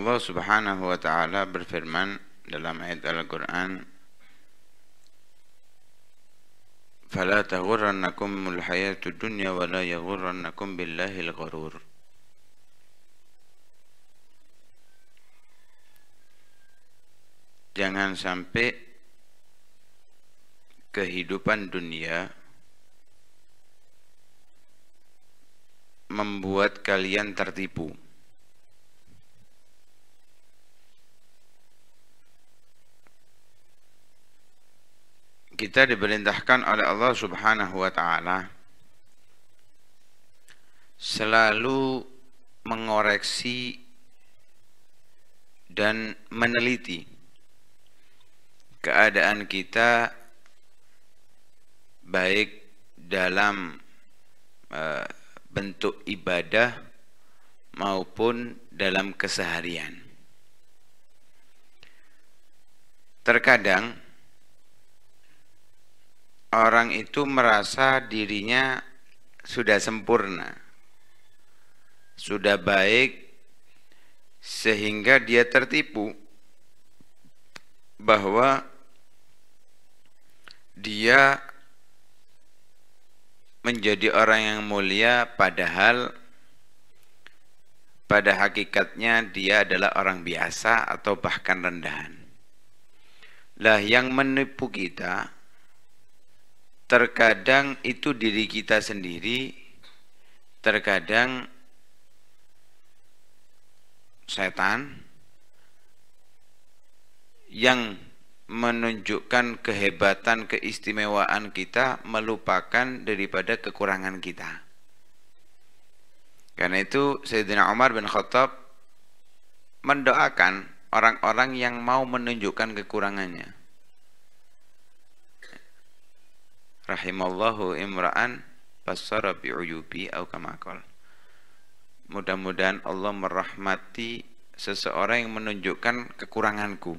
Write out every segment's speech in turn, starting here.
Allah Subhanahu wa taala berfirman dalam ayat Al-Qur'an فلا تغرنكم الحياة الدنيا ولا يغرنكم بالله الغرور Jangan sampai kehidupan dunia membuat kalian tertipu. kita diperintahkan oleh Allah Subhanahu wa taala selalu mengoreksi dan meneliti keadaan kita baik dalam eh, bentuk ibadah maupun dalam keseharian. Terkadang orang itu merasa dirinya sudah sempurna, sudah baik, sehingga dia tertipu bahwa dia menjadi orang yang mulia padahal pada hakikatnya dia adalah orang biasa atau bahkan rendahan. Lah yang menipu kita terkadang itu diri kita sendiri, terkadang setan yang menunjukkan kehebatan keistimewaan kita melupakan daripada kekurangan kita. Karena itu Sayyidina Umar bin Khattab mendoakan orang-orang yang mau menunjukkan kekurangannya. rahimallahu imra'an basara bi'uyubi au kamakol mudah-mudahan Allah merahmati seseorang yang menunjukkan kekuranganku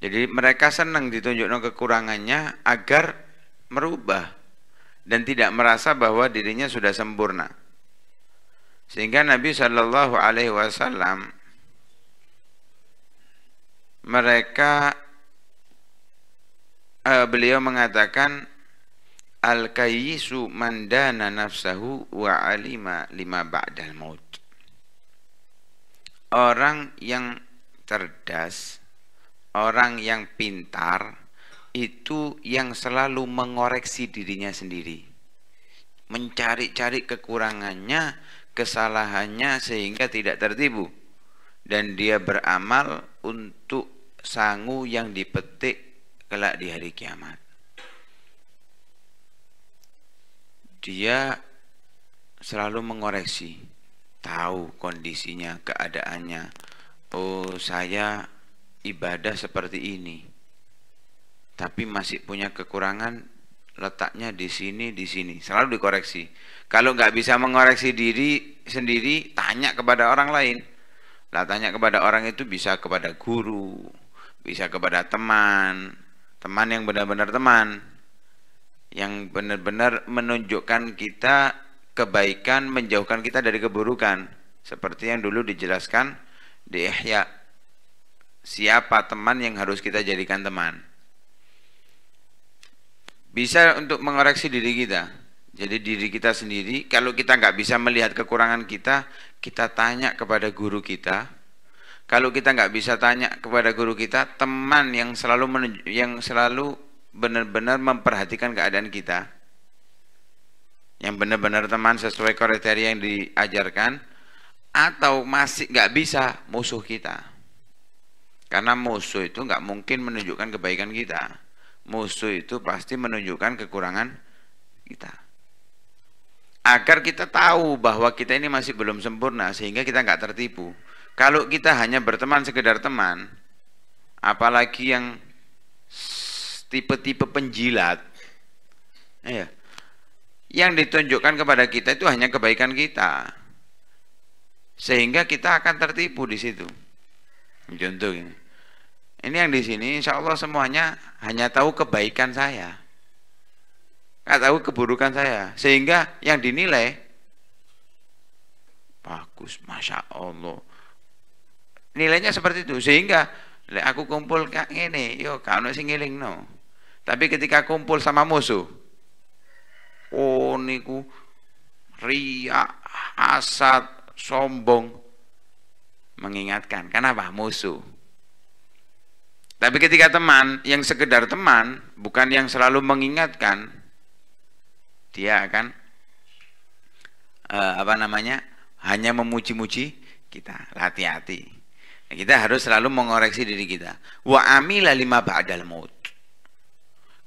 jadi mereka senang ditunjukkan kekurangannya agar merubah dan tidak merasa bahwa dirinya sudah sempurna sehingga Nabi Shallallahu Alaihi Wasallam mereka uh, beliau mengatakan al kayyisu mandana nafsahu wa alima lima ba'dal maut. Orang yang cerdas, orang yang pintar itu yang selalu mengoreksi dirinya sendiri. Mencari-cari kekurangannya, kesalahannya sehingga tidak tertibu dan dia beramal untuk sangu yang dipetik kelak di hari kiamat. Dia selalu mengoreksi, tahu kondisinya, keadaannya. Oh, saya ibadah seperti ini. Tapi masih punya kekurangan letaknya di sini, di sini. Selalu dikoreksi. Kalau nggak bisa mengoreksi diri sendiri, tanya kepada orang lain. Lah tanya kepada orang itu bisa kepada guru, bisa kepada teman, teman yang benar-benar teman yang benar-benar menunjukkan kita kebaikan menjauhkan kita dari keburukan seperti yang dulu dijelaskan di Ihya siapa teman yang harus kita jadikan teman bisa untuk mengoreksi diri kita jadi diri kita sendiri kalau kita nggak bisa melihat kekurangan kita kita tanya kepada guru kita kalau kita nggak bisa tanya kepada guru kita, teman yang selalu yang selalu benar-benar memperhatikan keadaan kita, yang benar-benar teman sesuai kriteria yang diajarkan, atau masih nggak bisa musuh kita. Karena musuh itu nggak mungkin menunjukkan kebaikan kita. Musuh itu pasti menunjukkan kekurangan kita. Agar kita tahu bahwa kita ini masih belum sempurna sehingga kita nggak tertipu. Kalau kita hanya berteman sekedar teman, apalagi yang tipe-tipe penjilat, ya, yang ditunjukkan kepada kita itu hanya kebaikan kita, sehingga kita akan tertipu di situ. Contoh ini, ini yang di sini, insya Allah semuanya hanya tahu kebaikan saya, nggak tahu keburukan saya, sehingga yang dinilai bagus, masya Allah Nilainya seperti itu sehingga aku kumpul kak ini yo kau nasi ngiling no. Tapi ketika kumpul sama musuh, oh niku riak, asat sombong mengingatkan. Kenapa? Musuh. Tapi ketika teman yang sekedar teman, bukan yang selalu mengingatkan, dia akan uh, apa namanya hanya memuji-muji kita. Hati-hati. Kita harus selalu mengoreksi diri kita. Wa amila lima ba'dal maut.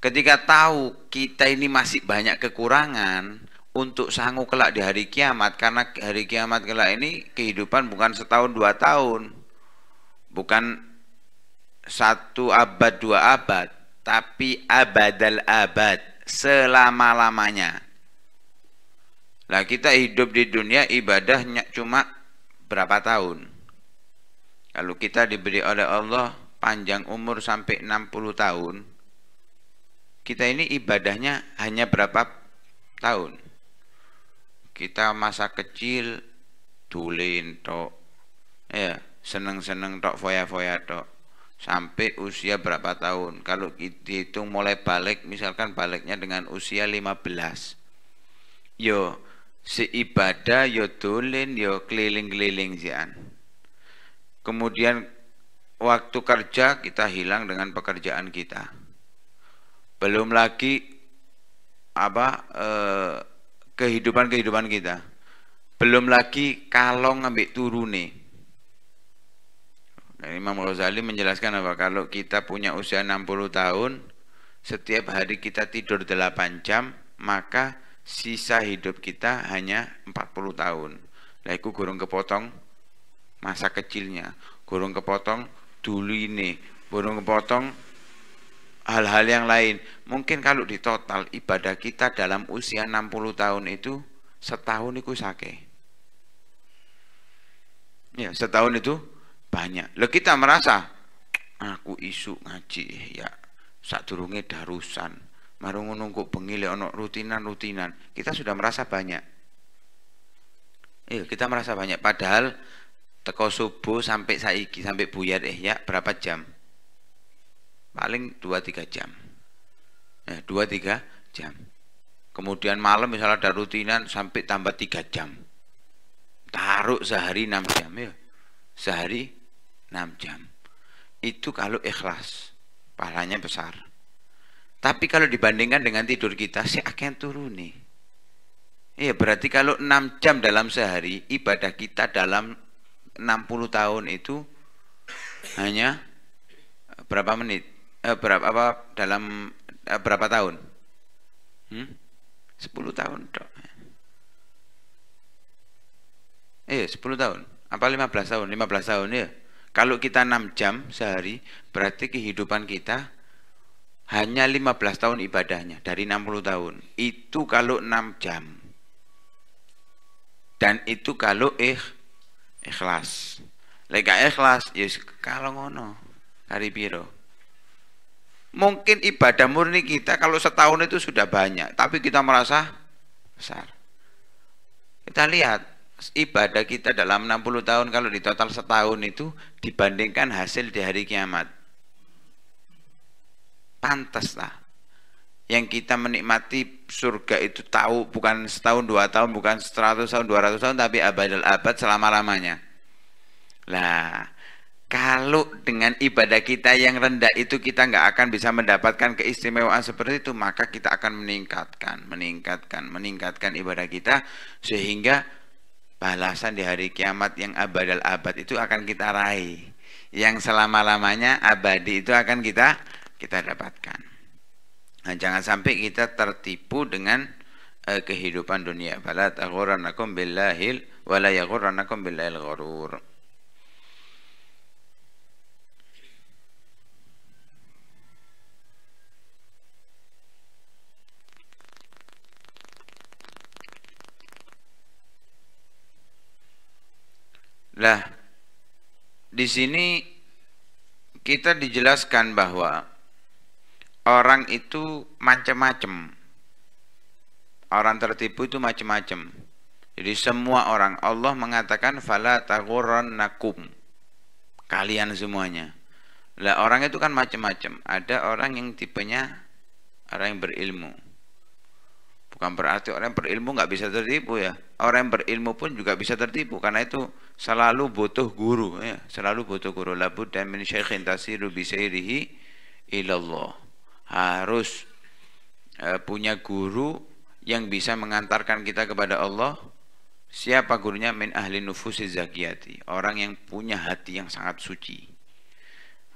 Ketika tahu kita ini masih banyak kekurangan untuk sanggup kelak di hari kiamat karena hari kiamat kelak ini kehidupan bukan setahun dua tahun. Bukan satu abad dua abad, tapi abadal abad selama-lamanya. Lah kita hidup di dunia ibadahnya cuma berapa tahun? Kalau kita diberi oleh Allah panjang umur sampai 60 tahun, kita ini ibadahnya hanya berapa tahun? Kita masa kecil tulen tok. Ya, seneng-seneng tok foya-foya tok sampai usia berapa tahun kalau dihitung mulai balik misalkan baliknya dengan usia 15 yo si ibadah yo tulen yo keliling-keliling -keliling, Kemudian waktu kerja kita hilang dengan pekerjaan kita. Belum lagi apa eh, kehidupan-kehidupan kita. Belum lagi kalau ngambil turune. Nah, Imam Ghazali menjelaskan apa kalau kita punya usia 60 tahun, setiap hari kita tidur 8 jam, maka sisa hidup kita hanya 40 tahun. nah iku gurung kepotong masa kecilnya burung kepotong dulu ini burung kepotong hal-hal yang lain mungkin kalau di total ibadah kita dalam usia 60 tahun itu setahun itu sake ya setahun itu banyak lo kita merasa aku isu ngaji ya saat turunnya darusan marungu nunggu pengile ono rutinan rutinan kita sudah merasa banyak Iya, kita merasa banyak padahal teko subuh sampai saiki sampai buyar eh ya berapa jam paling dua tiga jam eh, 2-3 jam kemudian malam misalnya ada rutinan sampai tambah tiga jam taruh sehari enam jam ya sehari enam jam itu kalau ikhlas pahalanya besar tapi kalau dibandingkan dengan tidur kita sih akan turun nih Iya berarti kalau 6 jam dalam sehari ibadah kita dalam 60 tahun itu hanya berapa menit eh, berapa apa dalam eh, berapa tahun hmm? 10 tahun dok iya, eh 10 tahun apa 15 tahun 15 tahun ya kalau kita 6 jam sehari berarti kehidupan kita hanya 15 tahun ibadahnya dari 60 tahun itu kalau 6 jam dan itu kalau ikh ikhlas lek ikhlas ya kalau ngono kari piro mungkin ibadah murni kita kalau setahun itu sudah banyak tapi kita merasa besar kita lihat ibadah kita dalam 60 tahun kalau di total setahun itu dibandingkan hasil di hari kiamat pantas lah yang kita menikmati surga itu tahu bukan setahun dua tahun bukan seratus tahun dua ratus tahun tapi abad abad selama lamanya lah kalau dengan ibadah kita yang rendah itu kita nggak akan bisa mendapatkan keistimewaan seperti itu maka kita akan meningkatkan meningkatkan meningkatkan ibadah kita sehingga balasan di hari kiamat yang abad abad itu akan kita raih yang selama lamanya abadi itu akan kita kita dapatkan Nah, jangan sampai kita tertipu dengan uh, kehidupan dunia. Fala taghurrannakum billahil wa la yaghurrannakum billahil ghurur. Lah di sini kita dijelaskan bahwa orang itu macam-macam. Orang tertipu itu macam-macam. Jadi semua orang Allah mengatakan fala nakum Kalian semuanya. Lah orang itu kan macam-macam. Ada orang yang tipenya orang yang berilmu. Bukan berarti orang yang berilmu nggak bisa tertipu ya. Orang yang berilmu pun juga bisa tertipu karena itu selalu butuh guru ya, selalu butuh guru. Labu dan min syekhin tasiru bisairihi ilallah harus e, punya guru yang bisa mengantarkan kita kepada Allah siapa gurunya min ahli nufusi zakiyati orang yang punya hati yang sangat suci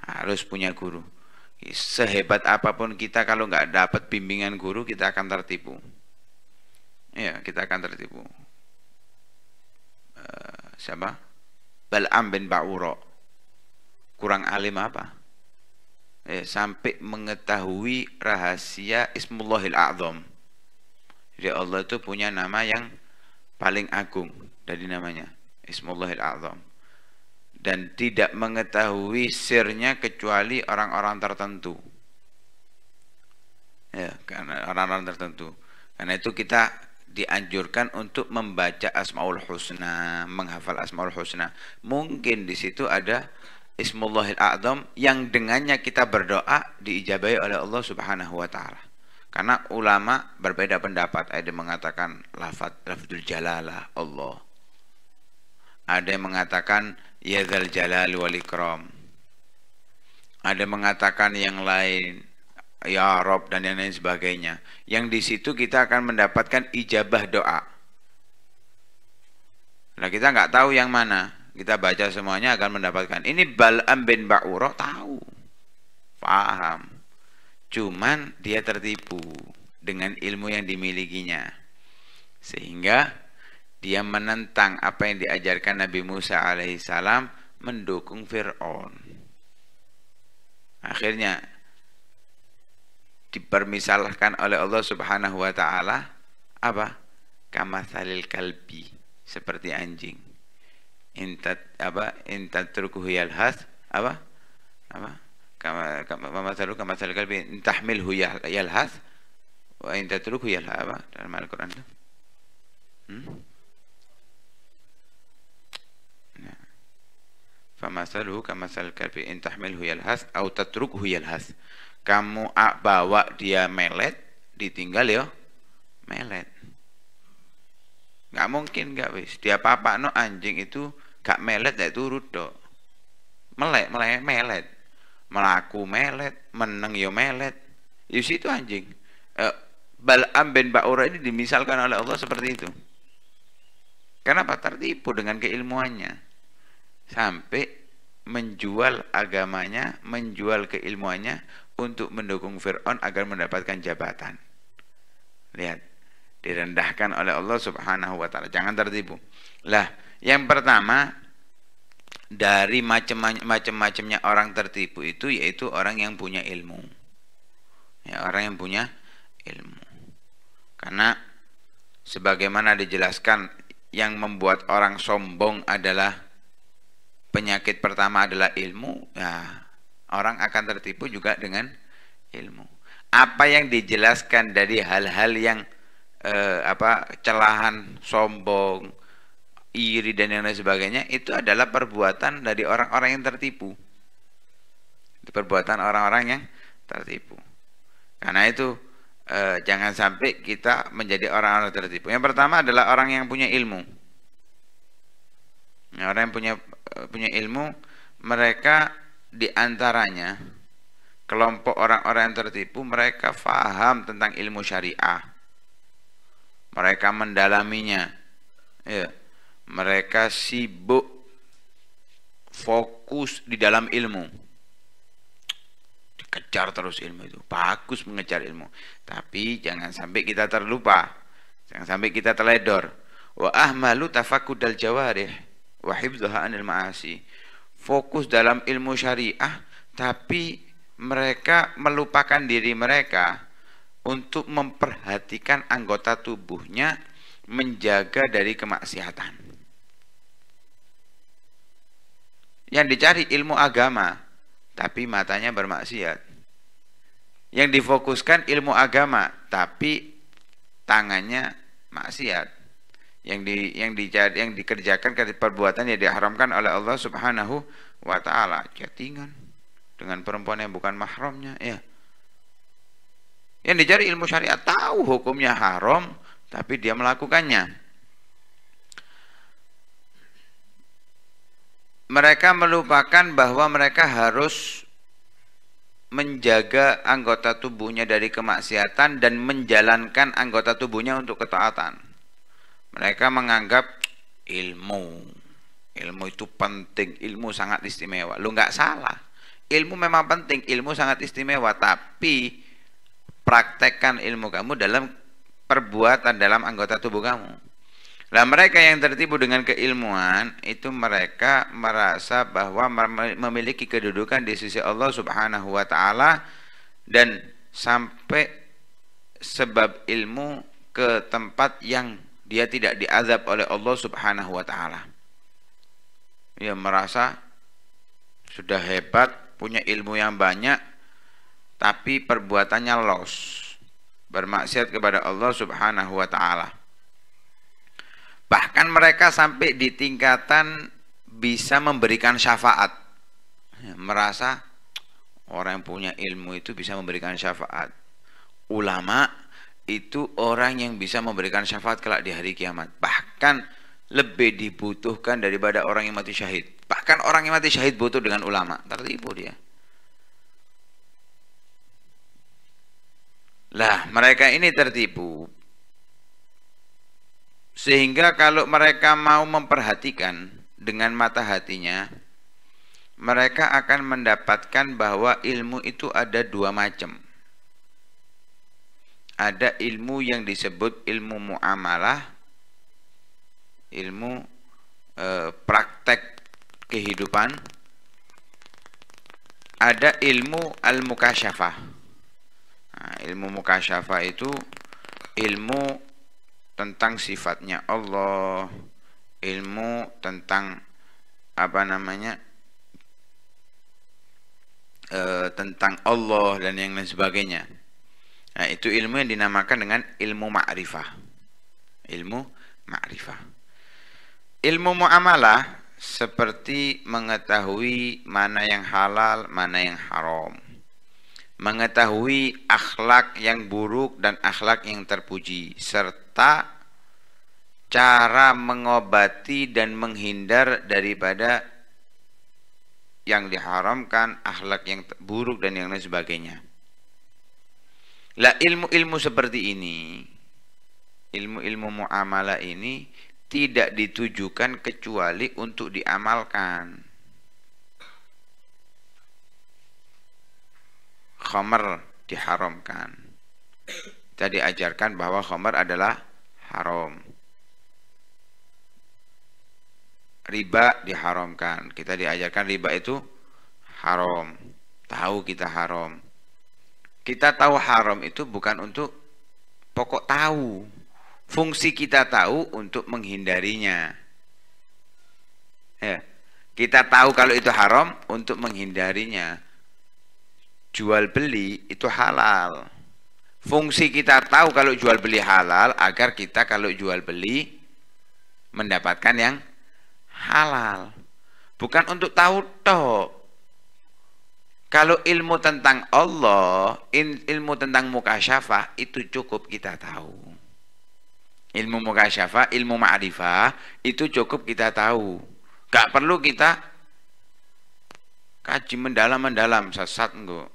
harus punya guru sehebat apapun kita kalau nggak dapat bimbingan guru kita akan tertipu ya kita akan tertipu e, siapa Bal'am bin Ba'uro kurang alim apa eh, sampai mengetahui rahasia Ismullahil A'zam. Jadi Allah itu punya nama yang paling agung dari namanya, Ismullahil A'zam. Dan tidak mengetahui sirnya kecuali orang-orang tertentu. Ya, karena orang-orang tertentu. Karena itu kita dianjurkan untuk membaca Asmaul Husna, menghafal Asmaul Husna. Mungkin di situ ada Ismullahil A'zam yang dengannya kita berdoa diijabahi oleh Allah Subhanahu wa taala. Karena ulama berbeda pendapat. Ada yang mengatakan lafaz lafzul jalalah Allah. Ada yang mengatakan ya dzal jalal wal ikram. Ada yang mengatakan yang lain ya Rob dan yang lain sebagainya. Yang di situ kita akan mendapatkan ijabah doa. Nah kita nggak tahu yang mana kita baca semuanya akan mendapatkan ini Bal'am bin Ba'uro tahu paham cuman dia tertipu dengan ilmu yang dimilikinya sehingga dia menentang apa yang diajarkan Nabi Musa alaihissalam mendukung Fir'aun akhirnya dipermisalkan oleh Allah subhanahu wa ta'ala apa? kamathalil kalbi seperti anjing intat apa intatrukuhu has apa apa kama kama masalu kama masal kalbi intahmilhu yalhath wa intatrukuhu yalhath apa dalam Al-Qur'an tu hmm? nah. Ya. famasaluhu kama masal kalbi has yalhath atau huyal has. kamu a bawa dia melet ditinggal yo ya, melet nggak mungkin nggak wis dia papa no anjing itu gak melet ya turut dok melek melek melet melaku melet meneng yo ya melet di ya situ anjing e, eh, Bal'am bin Ba'ura ini dimisalkan oleh Allah seperti itu kenapa tertipu dengan keilmuannya sampai menjual agamanya menjual keilmuannya untuk mendukung Fir'aun agar mendapatkan jabatan lihat direndahkan oleh Allah subhanahu wa ta'ala jangan tertipu lah yang pertama dari macam-macamnya orang tertipu itu yaitu orang yang punya ilmu. Ya, orang yang punya ilmu. Karena sebagaimana dijelaskan yang membuat orang sombong adalah penyakit pertama adalah ilmu, ya orang akan tertipu juga dengan ilmu. Apa yang dijelaskan dari hal-hal yang eh, apa celahan sombong, iri dan yang lain sebagainya itu adalah perbuatan dari orang-orang yang tertipu itu perbuatan orang-orang yang tertipu karena itu eh, jangan sampai kita menjadi orang-orang tertipu yang pertama adalah orang yang punya ilmu nah, orang yang punya eh, punya ilmu mereka diantaranya kelompok orang-orang yang tertipu mereka faham tentang ilmu syariah mereka mendalaminya ya mereka sibuk fokus di dalam ilmu dikejar terus ilmu itu bagus mengejar ilmu tapi jangan sampai kita terlupa jangan sampai kita teledor wa ahmalu tafakudal jawarih wa hibduha anil ma'asi fokus dalam ilmu syariah tapi mereka melupakan diri mereka untuk memperhatikan anggota tubuhnya menjaga dari kemaksiatan Yang dicari ilmu agama, tapi matanya bermaksiat. Yang difokuskan ilmu agama, tapi tangannya maksiat. Yang di yang dicari yang dikerjakan perbuatan yang diharamkan oleh Allah Subhanahu wa taala, chattingan dengan perempuan yang bukan mahramnya, ya. Yang dicari ilmu syariat tahu hukumnya haram, tapi dia melakukannya. mereka melupakan bahwa mereka harus menjaga anggota tubuhnya dari kemaksiatan dan menjalankan anggota tubuhnya untuk ketaatan. Mereka menganggap ilmu, ilmu itu penting, ilmu sangat istimewa. Lu nggak salah, ilmu memang penting, ilmu sangat istimewa, tapi praktekkan ilmu kamu dalam perbuatan dalam anggota tubuh kamu. Nah mereka yang tertipu dengan keilmuan itu mereka merasa bahwa memiliki kedudukan di sisi Allah Subhanahu wa taala dan sampai sebab ilmu ke tempat yang dia tidak diazab oleh Allah Subhanahu wa taala. Dia merasa sudah hebat, punya ilmu yang banyak tapi perbuatannya los bermaksiat kepada Allah Subhanahu wa taala. Bahkan mereka sampai di tingkatan bisa memberikan syafaat. Merasa orang yang punya ilmu itu bisa memberikan syafaat. Ulama itu orang yang bisa memberikan syafaat kelak di hari kiamat. Bahkan lebih dibutuhkan daripada orang yang mati syahid. Bahkan orang yang mati syahid butuh dengan ulama. Tertipu dia. Lah, mereka ini tertipu sehingga kalau mereka mau memperhatikan dengan mata hatinya, mereka akan mendapatkan bahwa ilmu itu ada dua macam. Ada ilmu yang disebut ilmu muamalah, ilmu e, praktek kehidupan, ada ilmu al-mukasyafah. Nah, ilmu mukasyafah itu ilmu tentang sifatnya Allah, ilmu tentang apa namanya e, tentang Allah dan yang lain sebagainya. Nah, itu ilmu yang dinamakan dengan ilmu ma'rifah. Ilmu ma'rifah. Ilmu muamalah seperti mengetahui mana yang halal, mana yang haram mengetahui akhlak yang buruk dan akhlak yang terpuji serta cara mengobati dan menghindar daripada yang diharamkan, akhlak yang buruk dan yang lain sebagainya. Lah ilmu-ilmu seperti ini, ilmu-ilmu muamalah ini tidak ditujukan kecuali untuk diamalkan. khomer diharamkan. Kita diajarkan bahwa khomer adalah haram. Riba diharamkan. Kita diajarkan riba itu haram. Tahu kita haram. Kita tahu haram itu bukan untuk pokok tahu. Fungsi kita tahu untuk menghindarinya. Ya. Kita tahu kalau itu haram untuk menghindarinya jual beli itu halal. Fungsi kita tahu kalau jual beli halal agar kita kalau jual beli mendapatkan yang halal. Bukan untuk tahu toh. Kalau ilmu tentang Allah, ilmu tentang mukasyafah itu cukup kita tahu. Ilmu mukasyafah, ilmu ma'rifah itu cukup kita tahu. Gak perlu kita kaji mendalam-mendalam sesat enggak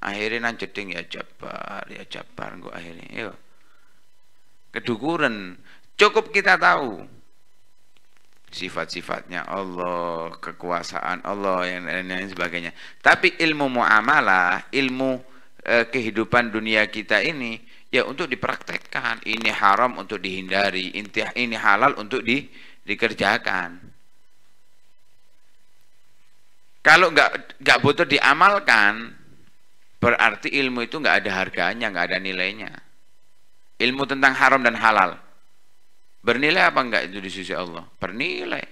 akhirnya nang jeding ya jabar ya jabar gua akhirnya yo iya. kedukuran cukup kita tahu sifat-sifatnya Allah kekuasaan Allah yang lain-lain sebagainya tapi ilmu muamalah ilmu eh, kehidupan dunia kita ini ya untuk dipraktekkan ini haram untuk dihindari inti ini halal untuk di, dikerjakan kalau nggak nggak butuh diamalkan Berarti ilmu itu nggak ada harganya, nggak ada nilainya. Ilmu tentang haram dan halal. Bernilai apa enggak itu di sisi Allah? Bernilai.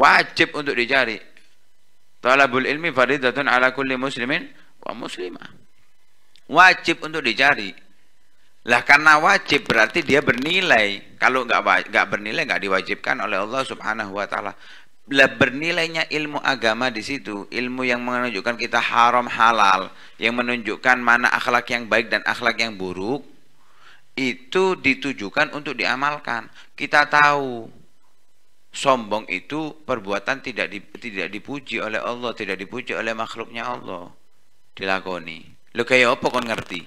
Wajib untuk dicari. Talabul ilmi faridatun ala kulli muslimin wa muslimah. Wajib untuk dicari. Lah karena wajib berarti dia bernilai. Kalau nggak nggak bernilai nggak diwajibkan oleh Allah Subhanahu wa taala lah bernilainya ilmu agama di situ, ilmu yang menunjukkan kita haram halal, yang menunjukkan mana akhlak yang baik dan akhlak yang buruk, itu ditujukan untuk diamalkan. Kita tahu sombong itu perbuatan tidak di, tidak dipuji oleh Allah, tidak dipuji oleh makhluknya Allah. Dilakoni. Lo kayak apa kon ngerti?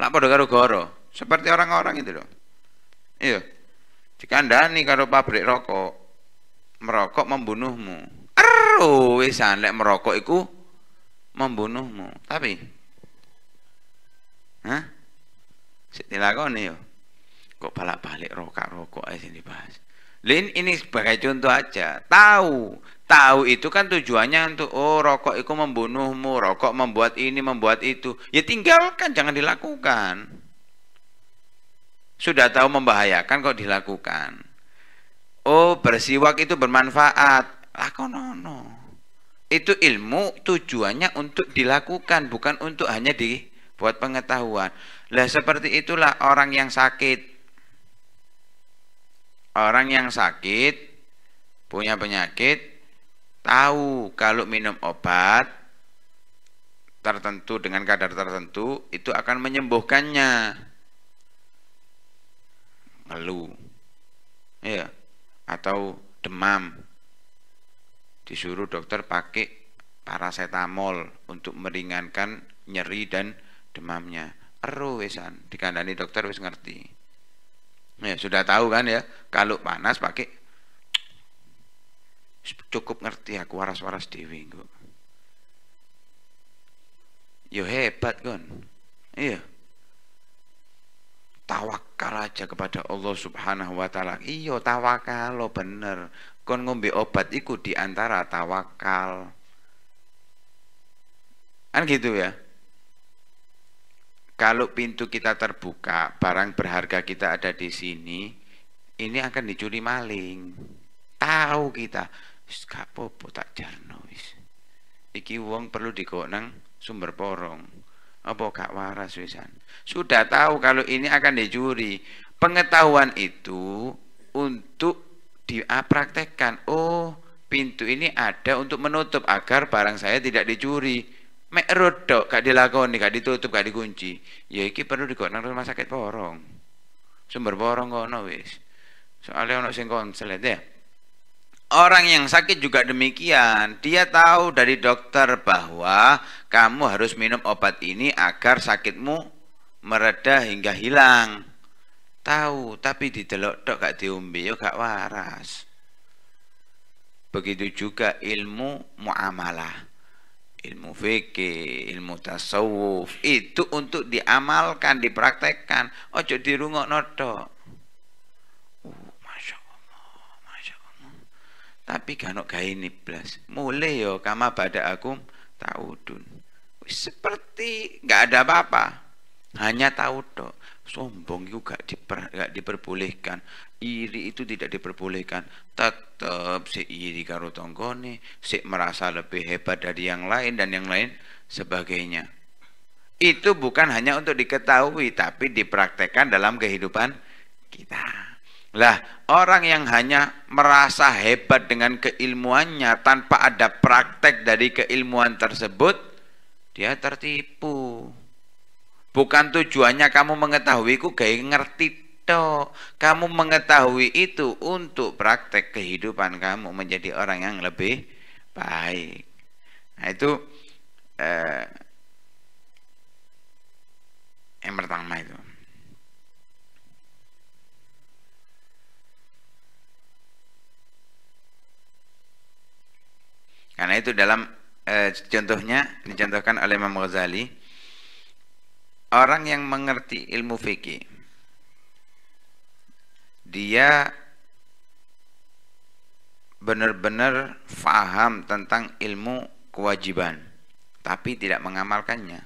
Lapor padha karo goro, seperti orang-orang itu loh. Iya. Dikandani karo pabrik rokok merokok membunuhmu. Ero wisan lek merokok iku membunuhmu. Tapi Hah? Sik yo. Kok balak-balik rokok-rokok aja sing dibahas. Lin ini sebagai contoh aja. Tahu, tahu itu kan tujuannya untuk oh rokok itu membunuhmu, rokok membuat ini, membuat itu. Ya tinggalkan, jangan dilakukan. Sudah tahu membahayakan kok dilakukan. Oh, bersiwak itu bermanfaat. aku nono Itu ilmu tujuannya untuk dilakukan, bukan untuk hanya dibuat pengetahuan. Lah seperti itulah orang yang sakit. Orang yang sakit, punya penyakit, tahu kalau minum obat tertentu dengan kadar tertentu itu akan menyembuhkannya. Lalu, ya atau demam disuruh dokter pakai paracetamol untuk meringankan nyeri dan demamnya eru wesan dikandani dokter wes ngerti ya sudah tahu kan ya kalau panas pakai cukup ngerti aku waras-waras dewi yo hebat kan iya tawakal aja kepada Allah Subhanahu wa taala. Iya, tawakal lo bener. Kon ngombe obat iku di antara tawakal. Kan gitu ya. Kalau pintu kita terbuka, barang berharga kita ada di sini, ini akan dicuri maling. Tahu kita, gak apa-apa tak jarno wis. Iki wong perlu digonang sumber porong apa gak waras wisan sudah tahu kalau ini akan dicuri. pengetahuan itu untuk dipraktekkan oh pintu ini ada untuk menutup agar barang saya tidak dicuri mek rodok gak dilakoni gak ditutup gak dikunci ya iki perlu digonang rumah sakit porong sumber porong kono wis soalnya ono sing konslet ya Orang yang sakit juga demikian. Dia tahu dari dokter bahwa kamu harus minum obat ini agar sakitmu mereda hingga hilang. Tahu, tapi delok dok, gak diumbi, yo gak waras. Begitu juga ilmu muamalah. Ilmu fikih, ilmu tasawuf itu untuk diamalkan, dipraktekkan. Ojo dirungok tok. Tapi gaya ini belas. Mulai yo ya, kama pada aku taudun. Seperti nggak ada apa-apa. Hanya tahu dok. Sombong itu gak, diper, gak diperbolehkan. Iri itu tidak diperbolehkan. Tetap si iri karo tonggone, si merasa lebih hebat dari yang lain dan yang lain sebagainya. Itu bukan hanya untuk diketahui, tapi dipraktekkan dalam kehidupan kita. Lah, orang yang hanya merasa hebat dengan keilmuannya tanpa ada praktek dari keilmuan tersebut, dia tertipu. Bukan tujuannya kamu mengetahui ku gaya ngerti toh. Kamu mengetahui itu untuk praktek kehidupan kamu menjadi orang yang lebih baik. Nah, itu eh, itu dalam e, contohnya dicontohkan oleh Imam Ghazali orang yang mengerti ilmu fikih dia benar-benar faham tentang ilmu kewajiban tapi tidak mengamalkannya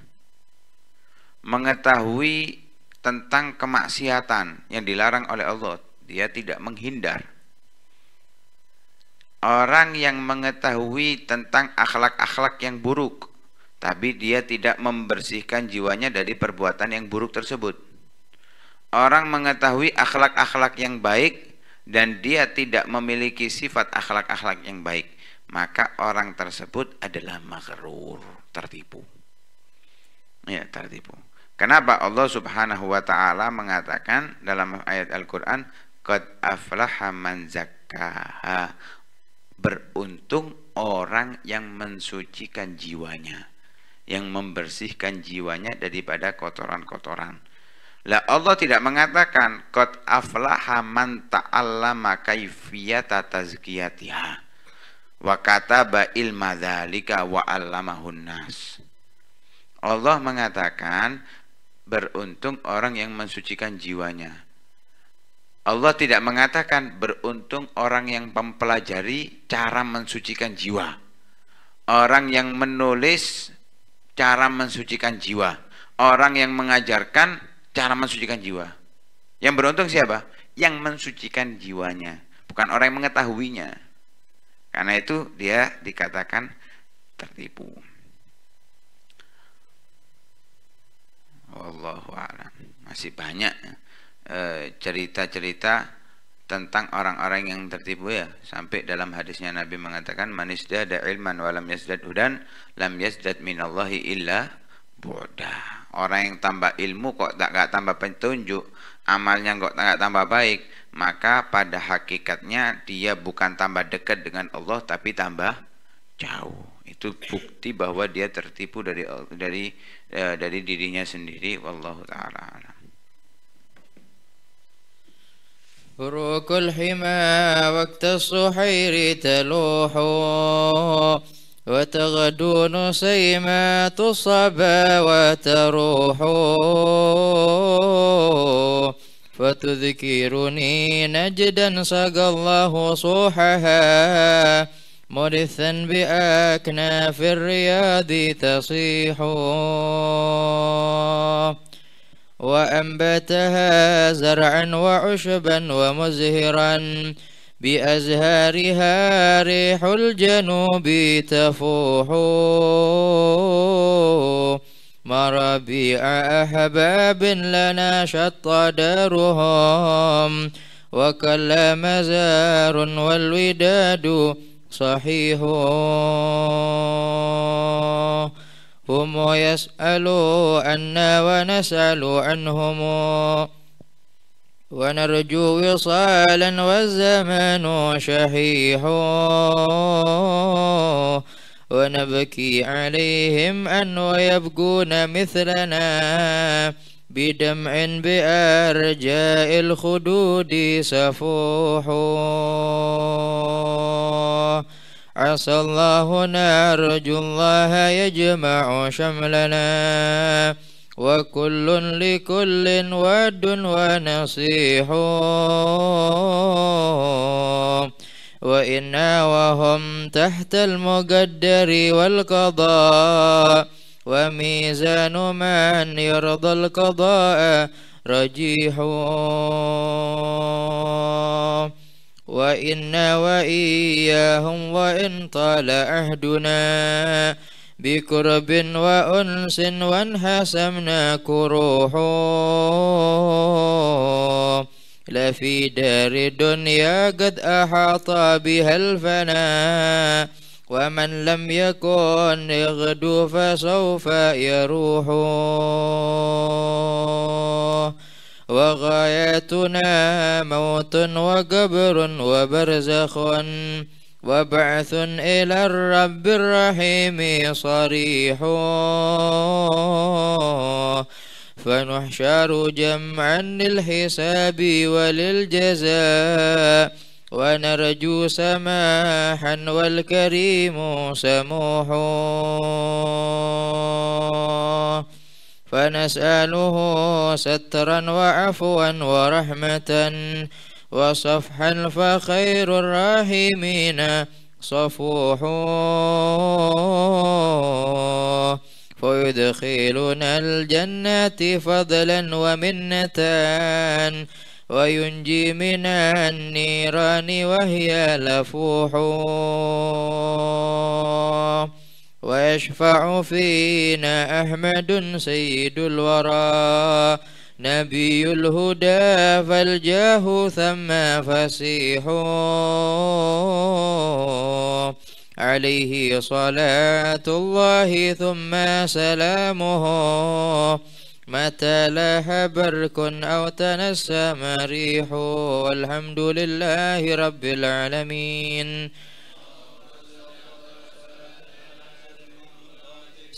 mengetahui tentang kemaksiatan yang dilarang oleh Allah dia tidak menghindar orang yang mengetahui tentang akhlak-akhlak yang buruk tapi dia tidak membersihkan jiwanya dari perbuatan yang buruk tersebut. Orang mengetahui akhlak-akhlak yang baik dan dia tidak memiliki sifat akhlak-akhlak yang baik, maka orang tersebut adalah maghrur, tertipu. Ya, tertipu. Kenapa Allah Subhanahu wa taala mengatakan dalam ayat Al-Qur'an qad aflaha man zakkaha beruntung orang yang mensucikan jiwanya yang membersihkan jiwanya daripada kotoran-kotoran lah Allah tidak mengatakan qad aflaha man ta'allama kaifiyata tazkiyatiha wa kataba ilma dzalika wa 'allamahun nas Allah mengatakan beruntung orang yang mensucikan jiwanya Allah tidak mengatakan beruntung orang yang mempelajari cara mensucikan jiwa. Orang yang menulis cara mensucikan jiwa. Orang yang mengajarkan cara mensucikan jiwa. Yang beruntung siapa? Yang mensucikan jiwanya, bukan orang yang mengetahuinya. Karena itu dia dikatakan tertipu. Wallahu Masih banyak Eh, cerita-cerita tentang orang-orang yang tertipu ya sampai dalam hadisnya Nabi mengatakan manis dada ilman walam yasdad hudan lam yasdad minallahi illa buda orang yang tambah ilmu kok tak gak tambah petunjuk amalnya kok tak gak tambah baik maka pada hakikatnya dia bukan tambah dekat dengan Allah tapi tambah jauh itu bukti bahwa dia tertipu dari dari eh, dari dirinya sendiri wallahu taala alam فروك الحمى وقت الصحير تلوح وتغدو نسيما الصبا وتروح فتذكرني نجدا سقى الله صوحها مرثا بأكناف الرياض تصيح وأنبتها زرعا وعشبا ومزهرا بأزهارها ريح الجنوب تفوح مربيع أحباب لنا شط دارهم وكلا مزار والوداد صحيح هم يسألوا عنا ونسأل عنهم ونرجو وصالا والزمن شحيح ونبكي عليهم أن ويبقون مثلنا بدمع بأرجاء الخدود سفوح عسى الله نرجو الله يجمع شملنا وكل لكل ود ونصيح وإنا وهم تحت المقدر والقضاء وميزان من يرضى القضاء رجيح وإنا وإياهم وإن طال عهدنا بكرب وأنس وانحسمنا كروحه لفي دار الدنيا قد أحاط بها الفناء ومن لم يكن يغدو فسوف يروح وغايتنا موت وقبر وبرزخ وبعث إلى الرب الرحيم صريح فنحشر جمعا للحساب وللجزاء ونرجو سماحا والكريم سموح فنسأله سترا وعفوا ورحمة وصفحا فخير الراحمين صفوحه فيدخلنا الجنة فضلا ومنة وينجي من النيران وهي لفوح ويشفع فينا أحمد سيد الورى نبي الهدى فالجاه ثم فسيح عليه صلاة الله ثم سلامه متى لاح برك أو تنسم مريح والحمد لله رب العالمين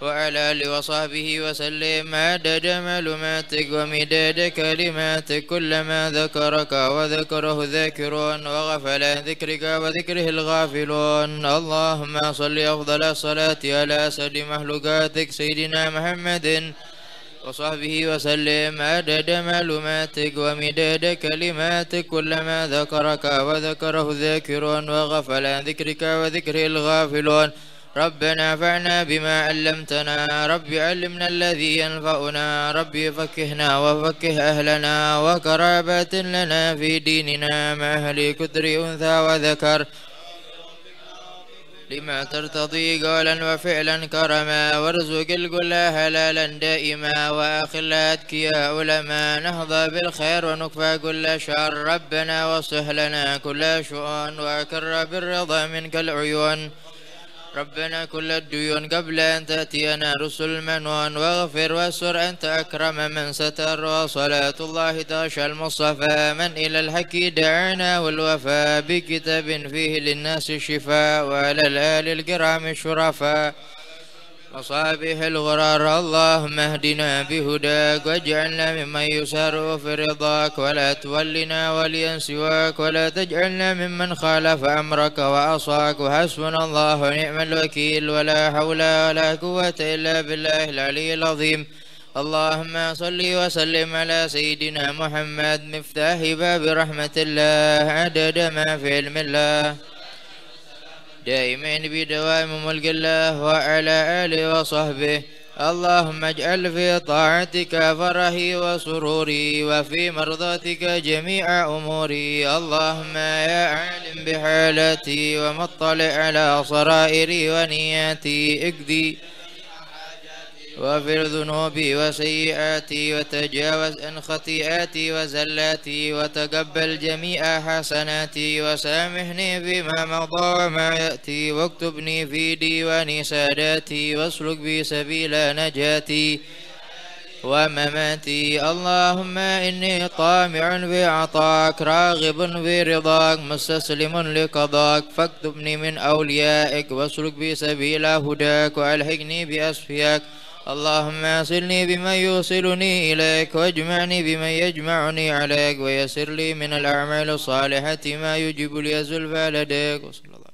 وعلى آله وصحبه وسلم عدد معلوماتك ومداد كلماتك كلما ذكرك وذكره الذاكرون وغفل عن ذكرك وذكره الغافلون اللهم صل أفضل الصلاة على أسد مخلوقاتك سيدنا محمد وصحبه وسلم عدد معلوماتك ومداد كلماتك كلما ذكرك وذكره الذاكرون وغفل عن ذكرك وذكره الغافلون ربنا فعنا بما علمتنا رب علمنا الذي ينفعنا رب فكهنا وفكه أهلنا وقرابة لنا في ديننا مع أهل كدر أنثى وذكر لما ترتضي قولا وفعلا كرما وارزق الكل هلالا دائما واخلا اتكيا علما نهضى بالخير ونكفى كل شر ربنا واصلح لنا كل شؤون واكر بالرضا منك العيون ربنا كل الديون قبل أن تأتينا رسل من واغفر واستر أنت أكرم من ستر وصلاة الله تغشى المصطفى من إلى الحق دعانا والوفاء بكتاب فيه للناس الشفاء وعلى الآل الكرام الشرفاء وصابه الغرار اللهم اهدنا بهداك واجعلنا ممن يسار في رضاك ولا تولنا وليا سواك ولا تجعلنا ممن خالف أمرك وعصاك وحسبنا الله ونعم الوكيل ولا حول ولا قوة إلا بالله العلي العظيم اللهم صل وسلم على سيدنا محمد مفتاح باب رحمة الله عدد ما في علم الله دائما بدوام ملك الله وعلى آله وصحبه اللهم اجعل في طاعتك فرحي وسروري وفي مرضاتك جميع أموري اللهم يا عالم بحالتي ومطلع على صرائري ونياتي اقضي واغفر ذنوبي وسيئاتي وتجاوز عن خطيئاتي وزلاتي وتقبل جميع حسناتي وسامحني بما مضى وما يأتي واكتبني في ديوان ساداتي واسلك بي سبيل نجاتي ومماتي اللهم إني طامع بعطاك راغب برضاك مستسلم لقضاك فاكتبني من أوليائك واسلك بي سبيل هداك وألحقني بأسفياك اللهم اصلني بمن يوصلني إليك واجمعني بمن يجمعني عليك ويسر لي من الأعمال الصالحة ما يجب لي زلفى لديك الله